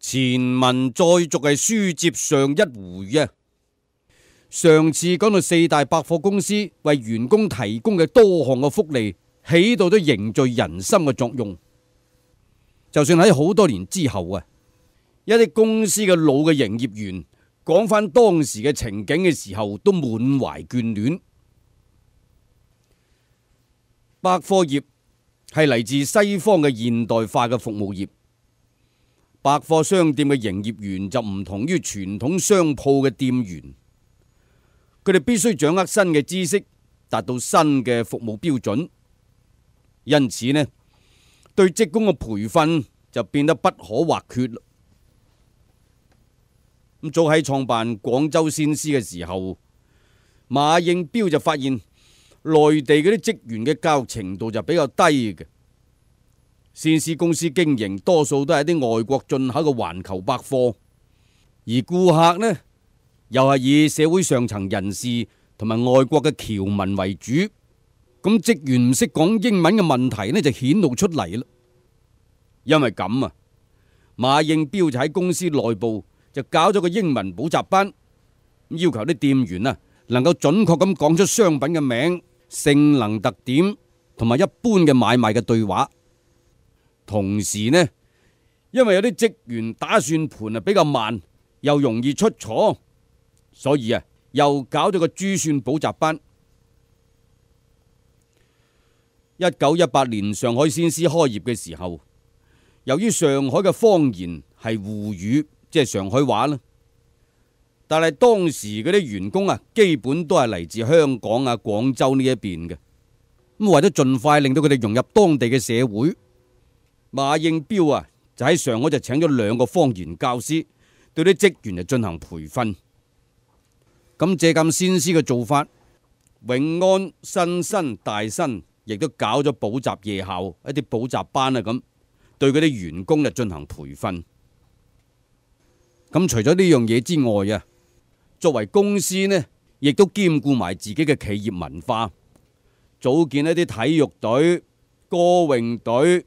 前文再续系书接上一回啊，上次讲到四大百货公司为员工提供嘅多项嘅福利，起到咗凝聚人心嘅作用。就算喺好多年之后啊，一啲公司嘅老嘅营业员讲翻当时嘅情景嘅时候，都满怀眷恋。百货业系嚟自西方嘅现代化嘅服务业。百货商店嘅营业员就唔同于传统商铺嘅店员，佢哋必须掌握新嘅知识，达到新嘅服务标准。因此呢，对职工嘅培训就变得不可或缺。咁早喺创办广州先师嘅时候，马应彪就发现内地嗰啲职员嘅教育程度就比较低嘅。先事公司经营多数都系啲外国进口嘅环球百货，而顾客呢又系以社会上层人士同埋外国嘅侨民为主，咁职员唔识讲英文嘅问题呢就显露出嚟啦。因为咁啊，马应彪就喺公司内部就搞咗个英文补习班，要求啲店员啊能够准确咁讲出商品嘅名、性能特点同埋一般嘅买卖嘅对话。同时呢，因为有啲职员打算盘啊比较慢，又容易出错，所以啊又搞咗个珠算补习班。一九一八年上海先师开业嘅时候，由于上海嘅方言系沪语，即系上海话啦，但系当时嗰啲员工啊，基本都系嚟自香港啊、广州呢一边嘅，咁为咗尽快令到佢哋融入当地嘅社会。马应彪啊，就喺上海就请咗两个方言教师，对啲职员嚟进行培训。咁借鉴先师嘅做法，永安、新新、大新亦都搞咗补习夜校，一啲补习班啊，咁对嗰啲员工嚟进行培训。咁除咗呢样嘢之外啊，作为公司呢，亦都兼顾埋自己嘅企业文化，组建一啲体育队、歌咏队。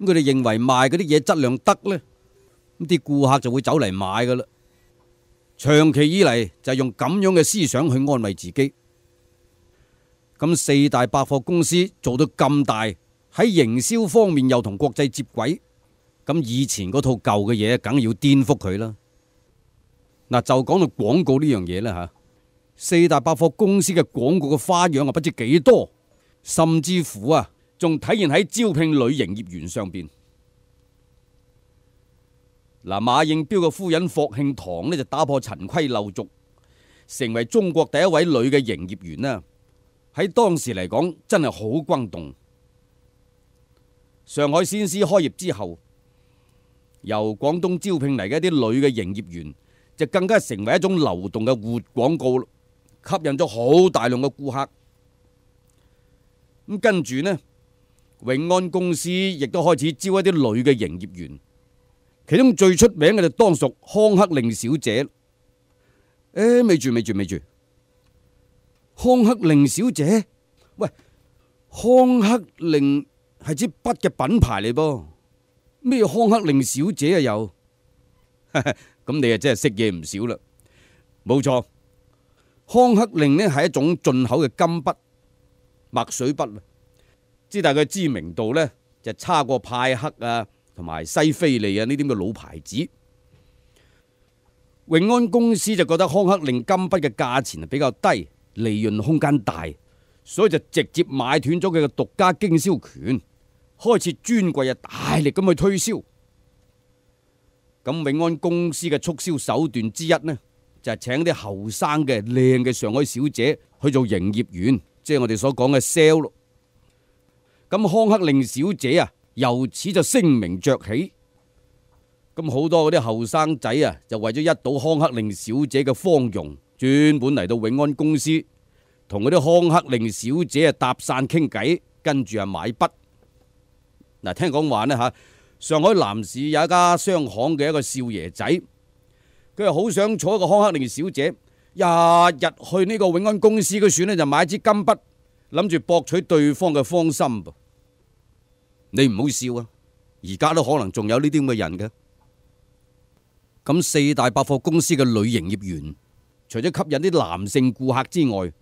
咁佢哋认为卖嗰啲嘢质量得呢，咁啲顾客就会走嚟买噶啦。长期以嚟就用咁样嘅思想去安慰自己。咁四大百货公司做到咁大，喺营销方面又同国际接轨，咁以前嗰套旧嘅嘢梗要颠覆佢啦。嗱，就讲到广告呢样嘢啦吓，四大百货公司嘅广告嘅花样啊，不知几多，甚至乎啊。仲體現喺招聘女營業員上边。嗱，馬應彪嘅夫人霍慶堂呢，就打破陳規陋俗，成為中國第一位女嘅營業員啦。喺當時嚟講，真係好轟動。上海先师開業之後，由廣東招聘嚟嘅一啲女嘅營業員，就更加成為一種流動嘅活廣告吸引咗好大量嘅顧客。咁跟住呢？永安公司亦都开始招一啲女嘅营业员，其中最出名嘅就当属康克令小姐。诶，未住未住未住，康克令小姐，喂，康克令系支笔嘅品牌嚟噃，咩康克令小姐啊又？咁你啊真系识嘢唔少啦，冇错，康克令呢系一种进口嘅金笔墨水笔。之大嘅知名度咧，就差过派克啊，同埋西菲利啊呢啲嘅老牌子。永安公司就觉得康克令金笔嘅价钱比较低，利润空间大，所以就直接买断咗佢嘅独家经销权，开设专柜啊，大力咁去推销。咁永安公司嘅促销手段之一呢，就系请啲后生嘅靓嘅上海小姐去做营业员，即系我哋所讲嘅 sell。咁康克令小姐啊，由此就声名着起。咁好多嗰啲后生仔啊，就为咗一睹康克令小姐嘅芳容，专门嚟到永安公司同嗰啲康克令小姐啊搭讪倾偈，跟住啊买笔。嗱，听讲话呢吓，上海南市有一家商行嘅一个少爷仔，佢又好想坐一个康克令小姐，日日去呢个永安公司嗰处呢，就买支金笔，谂住博取对方嘅芳心。你唔好笑啊！而家都可能仲有呢啲咁嘅人嘅。咁四大百货公司嘅女营业员，除咗吸引啲男性顾客之外，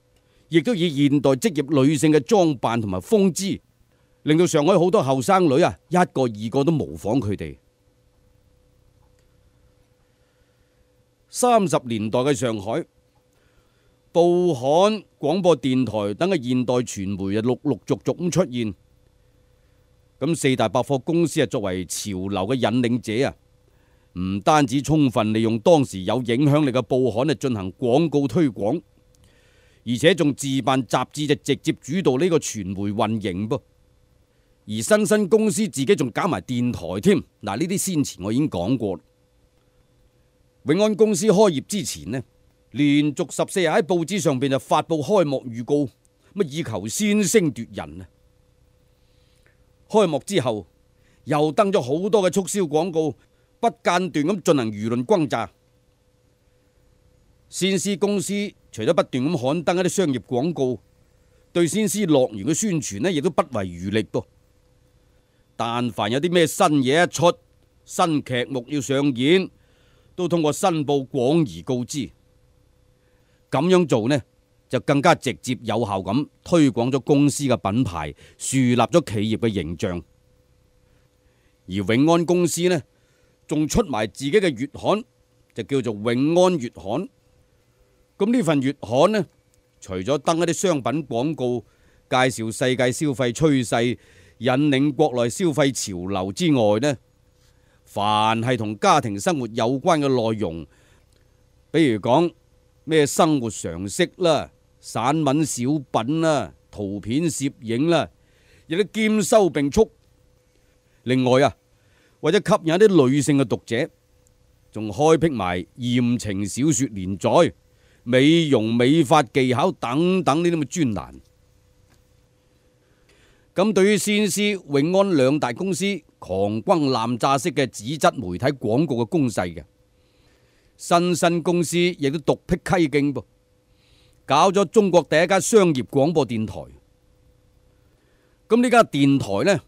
亦都以现代职业女性嘅装扮同埋风姿，令到上海好多后生女啊，一个二个都模仿佢哋。三十年代嘅上海，报刊、广播电台等嘅现代传媒啊，陆陆续续咁出现。咁四大百货公司啊，作为潮流嘅引领者啊，唔单止充分利用当时有影响力嘅报刊啊进行广告推广，而且仲自办杂志，就直接主导呢个传媒运营噃。而新新公司自己仲搞埋电台添。嗱，呢啲先前我已经讲过。永安公司开业之前呢，连续十四日喺报纸上边就发布开幕预告，乜以求先声夺人啊！开幕之后，又登咗好多嘅促销广告，不间断咁进行舆论轰炸。先施公司除咗不断咁刊登一啲商业广告，对先施乐园嘅宣传呢，亦都不遗余力噃。但凡有啲咩新嘢一出，新剧目要上演，都通过申报广而告知。咁样做呢？就更加直接有效咁推广咗公司嘅品牌，树立咗企业嘅形象。而永安公司呢，仲出埋自己嘅月刊，就叫做永安月刊。咁呢份月刊呢，除咗登一啲商品广告、介绍世界消费趋势、引领国内消费潮流之外，呢，凡系同家庭生活有关嘅内容，比如讲咩生活常识啦。散文、小品啦，圖片攝影啦，亦都兼收並蓄。另外啊，為咗吸引一啲女性嘅讀者，仲開辟埋艳情小说連載、美容美髮技巧等等呢啲咁嘅專欄。咁對於先施、永安兩大公司狂轟滥炸式嘅纸質媒體廣告嘅攻势嘅，新新公司亦都獨辟蹊徑噃。搞咗中国第一家商业广播电台，咁呢家电台呢，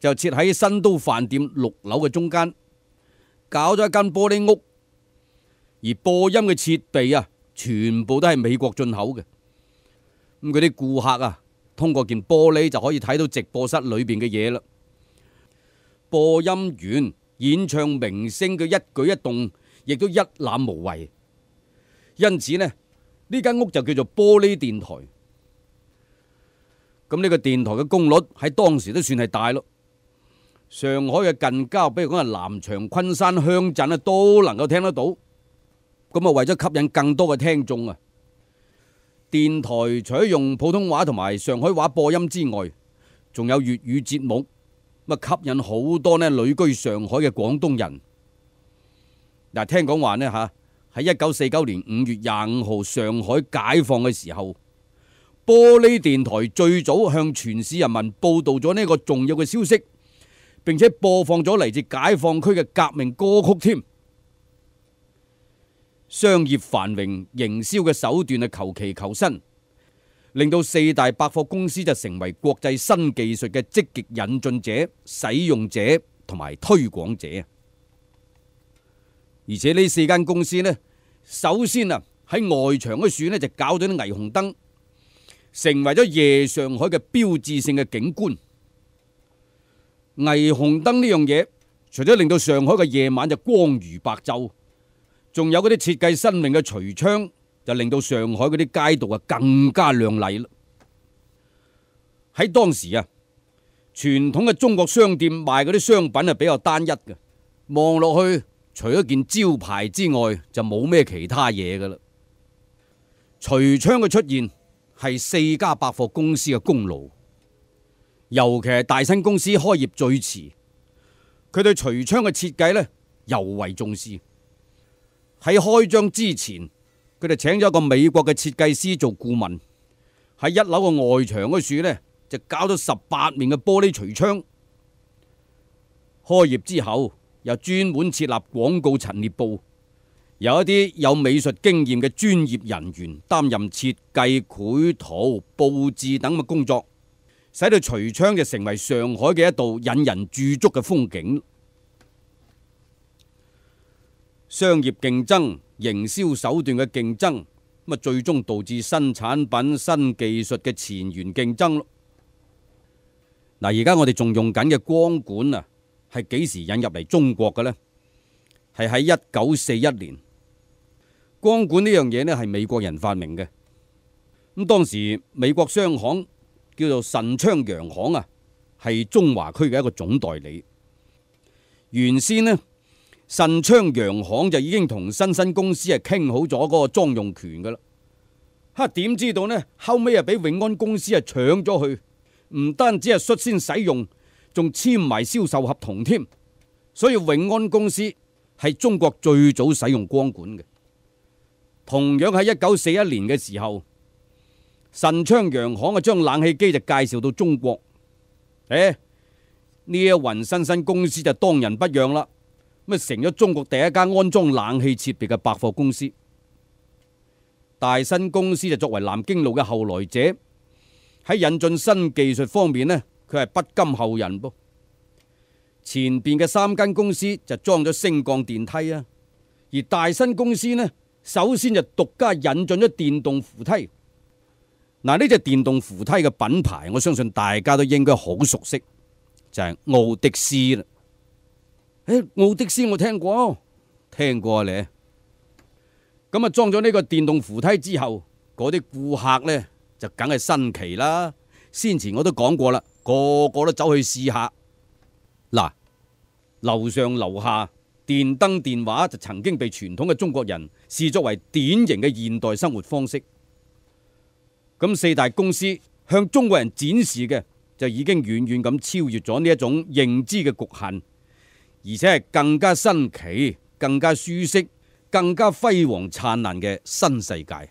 就设喺新都饭店六楼嘅中间，搞咗一间玻璃屋，而播音嘅设备啊，全部都系美国进口嘅。咁嗰啲顾客啊，通过件玻璃就可以睇到直播室里边嘅嘢啦。播音员、演唱明星嘅一举一动，亦都一览无遗。因此呢。呢間屋就叫做玻璃電台，咁呢個電台嘅功率喺當時都算係大咯。上海嘅近郊，比如講系南翔、昆山、鄉鎮啊，都能夠聽得到。咁啊，為咗吸引更多嘅聽眾啊，電台除咗用普通話同埋上海話播音之外，仲有粵語節目，咁啊吸引好多呢旅居上海嘅廣東人。嗱，聽講話呢。嚇。喺一九四九年五月廿五号上海解放嘅时候，玻璃电台最早向全市人民报道咗呢个重要嘅消息，并且播放咗嚟自解放区嘅革命歌曲添。商业繁荣，营销嘅手段啊，求其求新，令到四大百货公司就成为国际新技术嘅积极引进者、使用者同埋推广者啊！而且呢四间公司呢，首先啊喺外墙嗰处呢就搞咗啲霓虹灯，成为咗夜上海嘅标志性嘅景观。霓虹灯呢样嘢，除咗令到上海嘅夜晚就光如白昼，仲有嗰啲设计新颖嘅橱窗，就令到上海嗰啲街道啊更加亮丽啦。喺当时啊，传统嘅中国商店卖嗰啲商品啊比较单一嘅，望落去。除咗件招牌之外，就冇咩其他嘢噶啦。橱窗嘅出现系四家百货公司嘅功劳，尤其系大新公司开业最迟，佢对橱窗嘅设计咧尤为重视。喺开张之前，佢哋请咗一个美国嘅设计师做顾问，喺一楼嘅外墙嗰处咧就搞咗十八面嘅玻璃橱窗。开业之后。又专门设立广告陈列部，有一啲有美术经验嘅专业人员担任设计、绘图、布置等嘅工作，使到橱窗就成为上海嘅一道引人驻足嘅风景。商业竞争、营销手段嘅竞争，咁啊最终导致新产品、新技术嘅前沿竞争。嗱，而家我哋仲用紧嘅光管啊！系几时引入嚟中国嘅呢？系喺一九四一年，光管呢样嘢呢系美国人发明嘅。咁当时美国商行叫做神昌洋行啊，系中华区嘅一个总代理。原先呢，神昌洋行就已经同新新公司系倾好咗嗰个装用权噶啦。哈，点知道呢？后尾啊俾永安公司啊抢咗去，唔单止系率先使用。仲签埋销售合同添，所以永安公司系中国最早使用光管嘅。同样喺一九四一年嘅时候，神昌洋行啊，将冷气机就介绍到中国。诶，呢一云新新公司就当仁不让啦，咁啊成咗中国第一间安装冷气设备嘅百货公司。大新公司就作为南京路嘅后来者，喺引进新技术方面呢，佢系不甘后人噃，前边嘅三间公司就装咗升降电梯啊，而大新公司呢，首先就独家引进咗电动扶梯。嗱，呢只电动扶梯嘅品牌，我相信大家都应该好熟悉，就系奥迪斯啦。诶，奥迪斯我听过，听过你。咁啊，装咗呢个电动扶梯之后，嗰啲顾客呢，就梗系新奇啦。先前我都讲过啦。个个都走去试下，嗱，楼上楼下电灯电话就曾经被传统嘅中国人视作为典型嘅现代生活方式。咁四大公司向中国人展示嘅就已经远远咁超越咗呢一种认知嘅局限，而且系更加新奇、更加舒适、更加辉煌灿烂嘅新世界。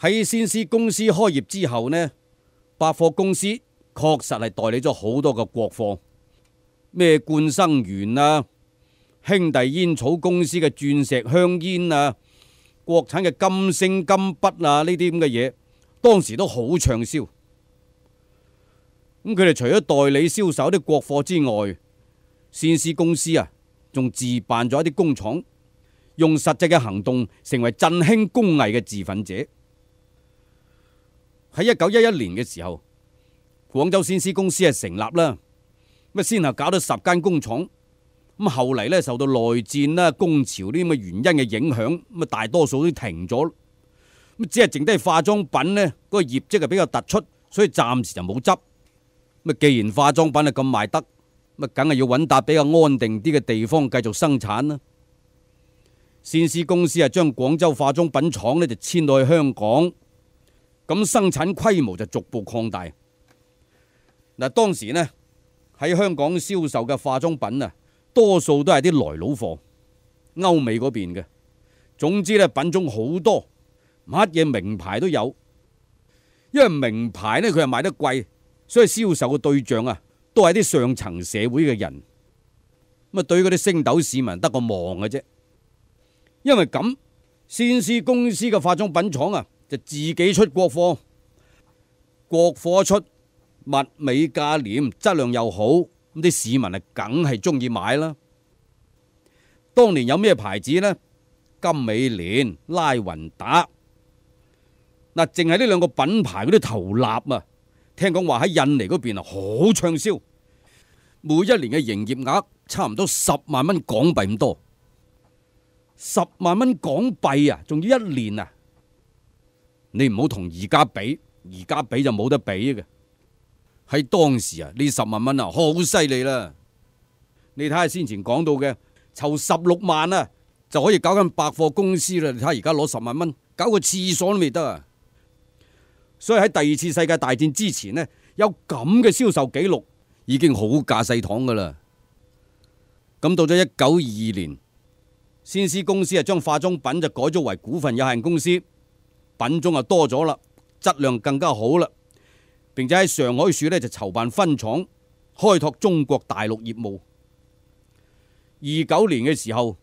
喺先施公司开业之后呢，百货公司确实系代理咗好多嘅国货，咩冠生园啊、兄弟烟草公司嘅钻石香烟啊、国产嘅金星金笔啊呢啲咁嘅嘢，当时都好畅销。咁佢哋除咗代理销售啲国货之外，先施公司啊，仲自办咗一啲工厂，用实际嘅行动成为振兴工艺嘅自奋者。喺一九一一年嘅时候，广州先施公司系成立啦，咁先后搞到十间工厂，咁后嚟咧受到内战啦、工潮呢咁嘅原因嘅影响，咁啊大多数都停咗，咁只系剩低化妆品咧嗰个业绩系比较突出，所以暂时就冇执。咁啊既然化妆品啊咁卖得，咁啊梗系要搵笪比较安定啲嘅地方继续生产啦。先施公司啊将广州化妆品厂咧就迁到去香港。咁生產規模就逐步擴大。嗱，當時呢喺香港銷售嘅化妝品啊，多數都係啲來佬貨，歐美嗰邊嘅。總之咧，品種好多，乜嘢名牌都有。因為名牌呢，佢係賣得貴，所以銷售嘅對象啊，都係啲上層社會嘅人。咁啊，對嗰啲星斗市民，得個望嘅啫。因為咁，先施公司嘅化妝品廠啊。就自己出國貨，國貨出物美價廉，質量又好，咁啲市民啊梗係中意買啦。當年有咩牌子呢？金美莲、拉雲达，嗱，淨係呢兩個品牌嗰啲頭臘啊，聽講話喺印尼嗰邊啊好暢銷，每一年嘅營業額差唔多十萬蚊港幣咁多，十萬蚊港幣啊，仲要一年啊！你唔好同而家比，而家比就冇得比嘅。喺当时啊，呢十万蚊啊好犀利啦！你睇下先前讲到嘅，凑十六万啊就可以搞间百货公司啦。你睇而家攞十万蚊，搞个厕所都未得啊！所以喺第二次世界大战之前呢，有咁嘅销售纪录已经好架势堂噶啦。咁到咗一九二年，先施公司啊将化妆品就改咗为股份有限公司。品种啊多咗啦，质量更加好啦，并且喺上海树咧就筹办分厂，开拓中国大陆业务。二九年嘅时候，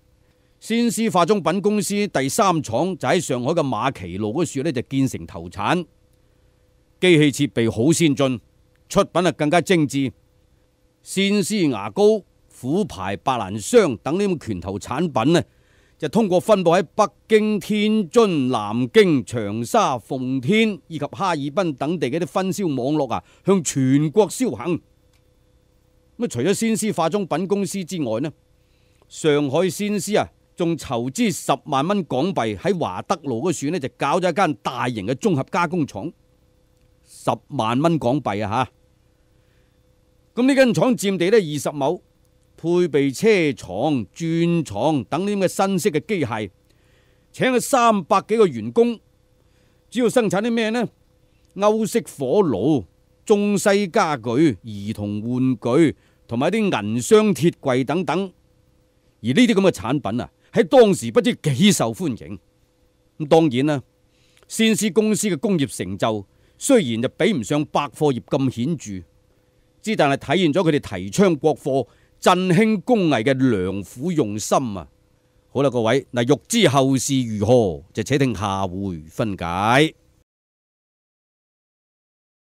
先施化妆品公司第三厂就喺上海嘅马奇路嗰处咧就建成投产，机器设备好先进，出品啊更加精致。先施牙膏、虎牌白兰霜等呢个拳头产品呢？就通过分布喺北京、天津、南京、长沙、奉天以及哈尔滨等地嘅啲分销网络啊，向全国销行。咁除咗先施化妆品公司之外呢，上海先施啊，仲筹资十万蚊港币喺华德路嗰处呢，就搞咗一间大型嘅综合加工厂。十万蚊港币啊，吓！咁呢间厂占地呢二十亩。配备车厂、钻厂等呢啲咁嘅新式嘅机械，请咗三百几个员工，主要生产啲咩呢？欧式火炉、中西家具、儿童玩具同埋啲银箱、铁柜等等。而呢啲咁嘅产品啊，喺当时不知几受欢迎。咁当然啦，先施公司嘅工业成就虽然就比唔上百货业咁显著，之但系体现咗佢哋提倡国货。振兴工艺嘅良苦用心啊！好啦，各位嗱，欲知后事如何，就且听下回分解。